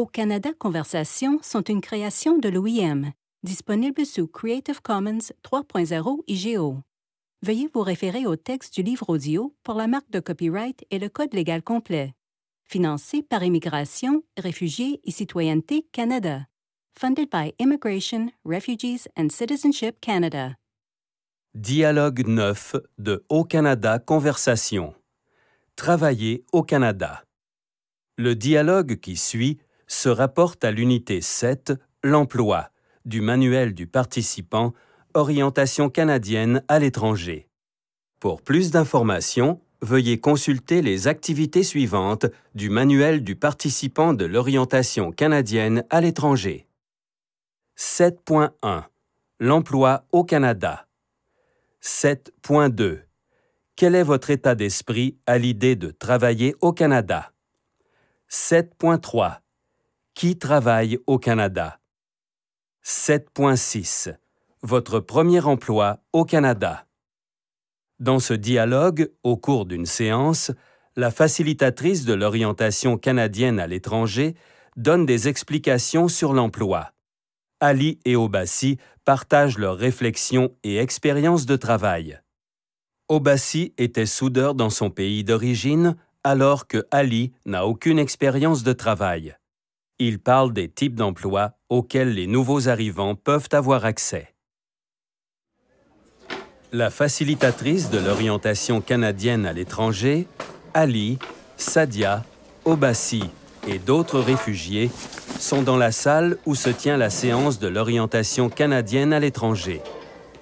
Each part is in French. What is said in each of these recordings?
Au Canada Conversation sont une création de l'OIM, disponible sous Creative Commons 3.0 IGO. Veuillez vous référer au texte du livre audio pour la marque de copyright et le code légal complet. Financé par Immigration, Réfugiés et Citoyenneté Canada. Funded by Immigration, Refugees and Citizenship Canada. Dialogue 9 de Au Canada Conversation. Travailler au Canada. Le dialogue qui suit se rapporte à l'unité 7, l'emploi, du manuel du participant, orientation canadienne à l'étranger. Pour plus d'informations, veuillez consulter les activités suivantes du manuel du participant de l'orientation canadienne à l'étranger. 7.1 L'emploi au Canada 7.2 Quel est votre état d'esprit à l'idée de travailler au Canada 7.3 qui travaille au Canada 7.6 Votre premier emploi au Canada Dans ce dialogue, au cours d'une séance, la facilitatrice de l'orientation canadienne à l'étranger donne des explications sur l'emploi. Ali et Obassi partagent leurs réflexions et expériences de travail. Obassi était soudeur dans son pays d'origine, alors que Ali n'a aucune expérience de travail. Il parle des types d'emplois auxquels les nouveaux arrivants peuvent avoir accès. La facilitatrice de l'orientation canadienne à l'étranger, Ali, Sadia, Obassi et d'autres réfugiés sont dans la salle où se tient la séance de l'orientation canadienne à l'étranger.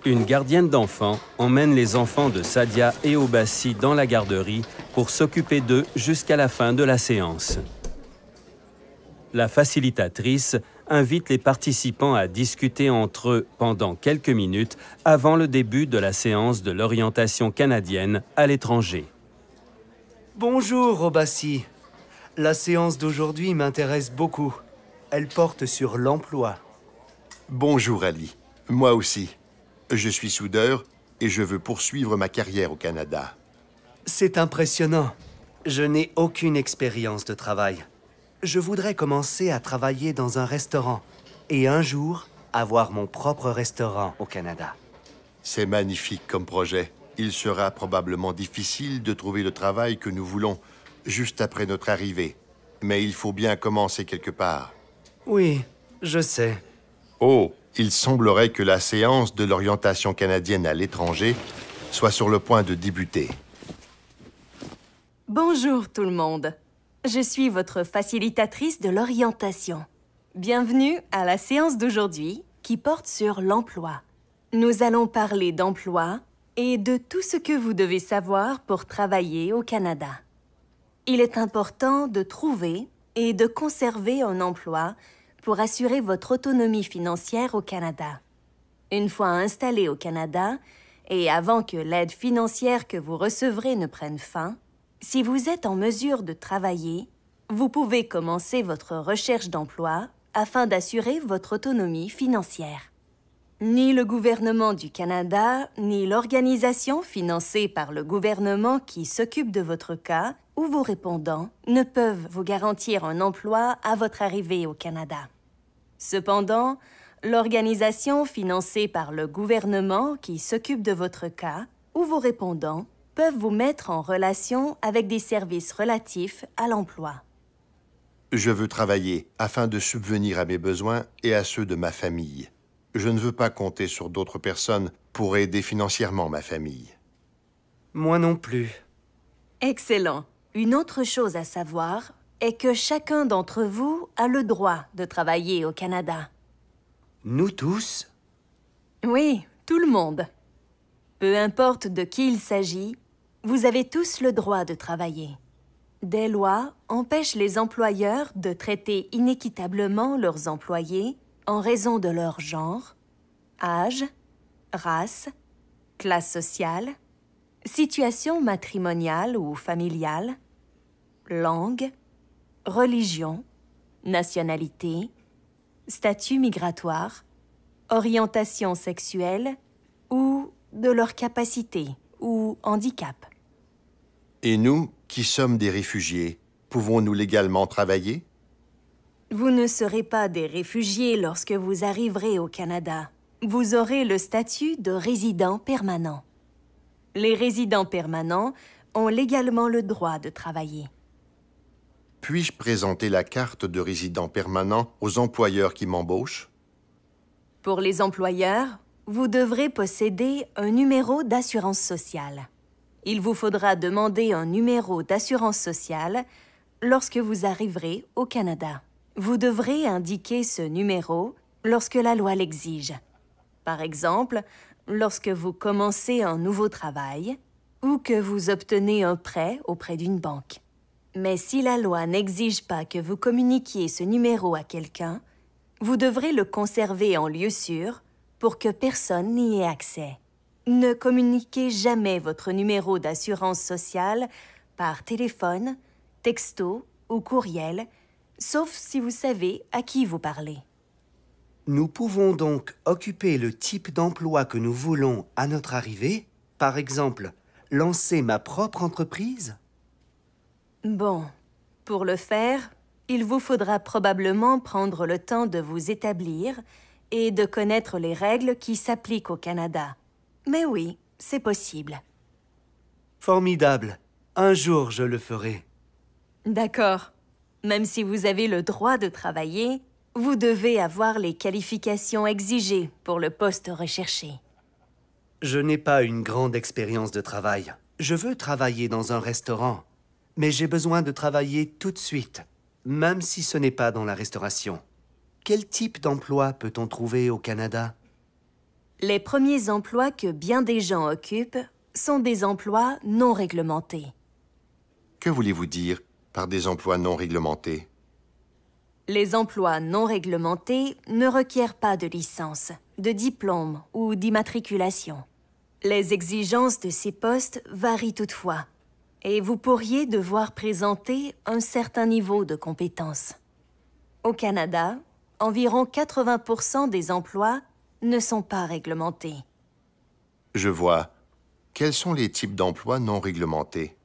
Une gardienne d'enfants emmène les enfants de Sadia et Obassi dans la garderie pour s'occuper d'eux jusqu'à la fin de la séance la facilitatrice invite les participants à discuter entre eux pendant quelques minutes avant le début de la séance de l'orientation canadienne à l'étranger. Bonjour, Robassi. La séance d'aujourd'hui m'intéresse beaucoup. Elle porte sur l'emploi. Bonjour, Ali. Moi aussi. Je suis soudeur et je veux poursuivre ma carrière au Canada. C'est impressionnant. Je n'ai aucune expérience de travail je voudrais commencer à travailler dans un restaurant et un jour avoir mon propre restaurant au Canada. C'est magnifique comme projet. Il sera probablement difficile de trouver le travail que nous voulons juste après notre arrivée. Mais il faut bien commencer quelque part. Oui, je sais. Oh, il semblerait que la séance de l'orientation canadienne à l'étranger soit sur le point de débuter. Bonjour tout le monde. Je suis votre facilitatrice de l'orientation. Bienvenue à la séance d'aujourd'hui qui porte sur l'emploi. Nous allons parler d'emploi et de tout ce que vous devez savoir pour travailler au Canada. Il est important de trouver et de conserver un emploi pour assurer votre autonomie financière au Canada. Une fois installé au Canada, et avant que l'aide financière que vous recevrez ne prenne fin, si vous êtes en mesure de travailler, vous pouvez commencer votre recherche d'emploi afin d'assurer votre autonomie financière. Ni le gouvernement du Canada, ni l'organisation financée par le gouvernement qui s'occupe de votre cas ou vos répondants ne peuvent vous garantir un emploi à votre arrivée au Canada. Cependant, l'organisation financée par le gouvernement qui s'occupe de votre cas ou vos répondants peuvent vous mettre en relation avec des services relatifs à l'emploi. Je veux travailler afin de subvenir à mes besoins et à ceux de ma famille. Je ne veux pas compter sur d'autres personnes pour aider financièrement ma famille. Moi non plus. Excellent. Une autre chose à savoir est que chacun d'entre vous a le droit de travailler au Canada. Nous tous Oui, tout le monde. Peu importe de qui il s'agit, vous avez tous le droit de travailler. Des lois empêchent les employeurs de traiter inéquitablement leurs employés en raison de leur genre, âge, race, classe sociale, situation matrimoniale ou familiale, langue, religion, nationalité, statut migratoire, orientation sexuelle ou de leur capacité ou handicap. Et nous, qui sommes des réfugiés, pouvons-nous légalement travailler Vous ne serez pas des réfugiés lorsque vous arriverez au Canada. Vous aurez le statut de résident permanent. Les résidents permanents ont légalement le droit de travailler. Puis-je présenter la carte de résident permanent aux employeurs qui m'embauchent Pour les employeurs, vous devrez posséder un numéro d'assurance sociale il vous faudra demander un numéro d'assurance sociale lorsque vous arriverez au Canada. Vous devrez indiquer ce numéro lorsque la loi l'exige. Par exemple, lorsque vous commencez un nouveau travail ou que vous obtenez un prêt auprès d'une banque. Mais si la loi n'exige pas que vous communiquiez ce numéro à quelqu'un, vous devrez le conserver en lieu sûr pour que personne n'y ait accès. Ne communiquez jamais votre numéro d'assurance sociale par téléphone, texto ou courriel, sauf si vous savez à qui vous parlez. Nous pouvons donc occuper le type d'emploi que nous voulons à notre arrivée, par exemple, lancer ma propre entreprise Bon, pour le faire, il vous faudra probablement prendre le temps de vous établir et de connaître les règles qui s'appliquent au Canada. Mais oui, c'est possible. Formidable. Un jour, je le ferai. D'accord. Même si vous avez le droit de travailler, vous devez avoir les qualifications exigées pour le poste recherché. Je n'ai pas une grande expérience de travail. Je veux travailler dans un restaurant, mais j'ai besoin de travailler tout de suite, même si ce n'est pas dans la restauration. Quel type d'emploi peut-on trouver au Canada les premiers emplois que bien des gens occupent sont des emplois non réglementés. Que voulez-vous dire par des emplois non réglementés Les emplois non réglementés ne requièrent pas de licence, de diplôme ou d'immatriculation. Les exigences de ces postes varient toutefois, et vous pourriez devoir présenter un certain niveau de compétences. Au Canada, environ 80 des emplois ne sont pas réglementés. Je vois. Quels sont les types d'emplois non réglementés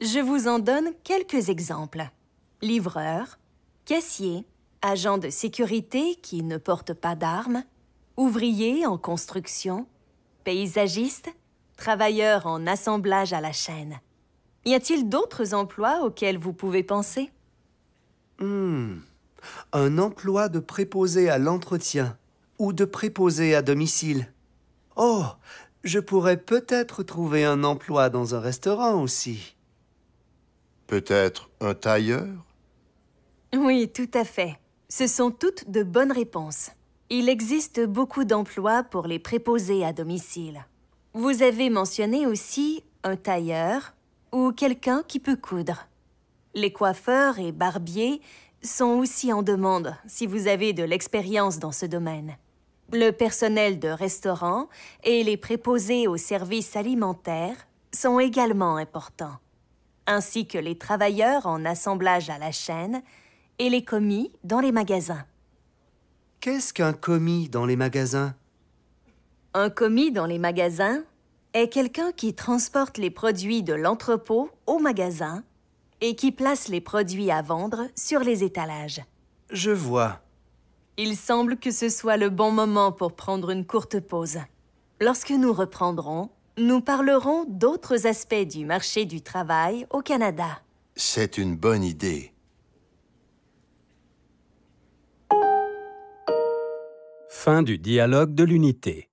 Je vous en donne quelques exemples. Livreur, caissier, agent de sécurité qui ne porte pas d'armes, ouvrier en construction, paysagiste, travailleur en assemblage à la chaîne. Y a-t-il d'autres emplois auxquels vous pouvez penser hmm. Un emploi de préposé à l'entretien ou de préposés à domicile. Oh, je pourrais peut-être trouver un emploi dans un restaurant aussi. Peut-être un tailleur Oui, tout à fait. Ce sont toutes de bonnes réponses. Il existe beaucoup d'emplois pour les préposés à domicile. Vous avez mentionné aussi un tailleur ou quelqu'un qui peut coudre. Les coiffeurs et barbiers sont aussi en demande si vous avez de l'expérience dans ce domaine. Le personnel de restaurant et les préposés aux services alimentaires sont également importants, ainsi que les travailleurs en assemblage à la chaîne et les commis dans les magasins. Qu'est-ce qu'un commis dans les magasins Un commis dans les magasins est quelqu'un qui transporte les produits de l'entrepôt au magasin et qui place les produits à vendre sur les étalages. Je vois. Il semble que ce soit le bon moment pour prendre une courte pause. Lorsque nous reprendrons, nous parlerons d'autres aspects du marché du travail au Canada. C'est une bonne idée. Fin du dialogue de l'unité.